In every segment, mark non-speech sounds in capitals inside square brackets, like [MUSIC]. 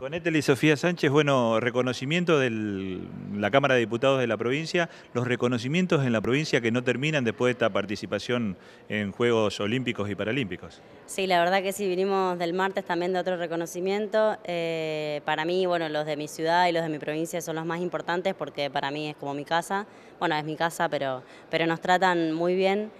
Con Etel y Sofía Sánchez, bueno, reconocimiento de la Cámara de Diputados de la provincia, los reconocimientos en la provincia que no terminan después de esta participación en Juegos Olímpicos y Paralímpicos. Sí, la verdad que sí, vinimos del martes también de otro reconocimiento. Eh, para mí, bueno, los de mi ciudad y los de mi provincia son los más importantes porque para mí es como mi casa. Bueno, es mi casa, pero, pero nos tratan muy bien.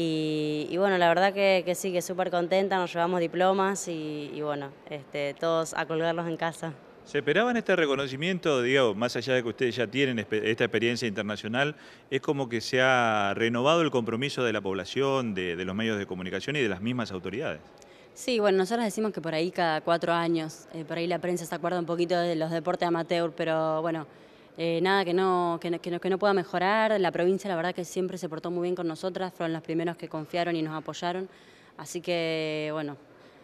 Y, bueno, la verdad que, sí, que súper contenta, nos llevamos diplomas y, bueno, este, todos a colgarlos en casa. ¿Se esperaban este reconocimiento, digo, más allá de que ustedes ya tienen esta experiencia internacional, es como que se ha renovado el compromiso de la población, de, los medios de comunicación y de las mismas autoridades? Sí, bueno, nosotros decimos que por ahí cada cuatro años, eh, por ahí la prensa se acuerda un poquito de los deportes amateur, pero bueno, eh, nada que no, que, no, pueda mejorar. La provincia la verdad que siempre se portó muy bien con nosotras, fueron los primeros que confiaron y nos apoyaron. Así que, bueno,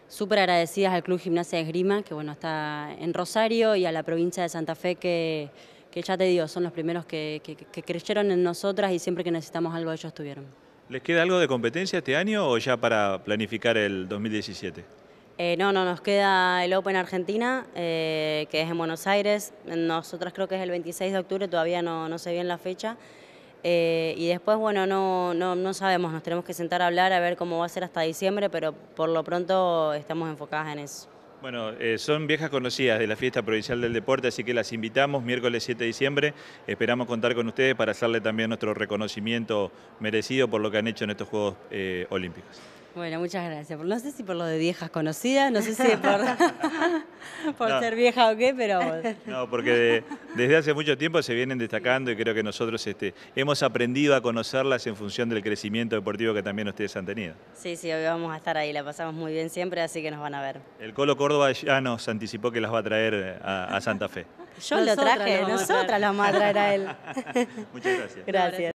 súper agradecidas al Club Gimnasia de Grima que bueno, está en Rosario, y a la provincia de Santa Fe, que, que ya te digo, son los primeros que, que, creyeron en nosotras y siempre que necesitamos algo ellos estuvieron. ¿Les queda algo de competencia este año o ya para planificar el 2017? Eh, no, no, nos queda el Open Argentina, eh, que es en Buenos Aires. Nosotras creo que es el 26 de octubre, todavía no, no sé bien la fecha. Eh, y después, bueno, no, no, sabemos, nos tenemos que sentar a hablar a ver cómo va a ser hasta diciembre, pero por lo pronto estamos enfocadas en eso. Bueno, son viejas conocidas de la Fiesta Provincial del Deporte, así que las invitamos miércoles 7 de diciembre. Esperamos contar con ustedes para hacerle también nuestro reconocimiento merecido por lo que han hecho en estos Juegos Olímpicos. Bueno, muchas gracias. No sé si por lo de viejas conocidas, no sé si por, [LAUGHS] por ser vieja o qué, pero... No, porque desde hace mucho tiempo se vienen destacando y creo que nosotros este, hemos aprendido a conocerlas en función del crecimiento deportivo que también ustedes han tenido. Sí, sí, hoy vamos a estar ahí, la pasamos muy bien siempre, así que nos van a ver. El Colo Córdoba ya nos anticipó que las va a traer eh, a, Santa Fe. Yo lo traje, nosotras las vamos a traer a él. [LAUGHS] Muchas gracias. Gracias.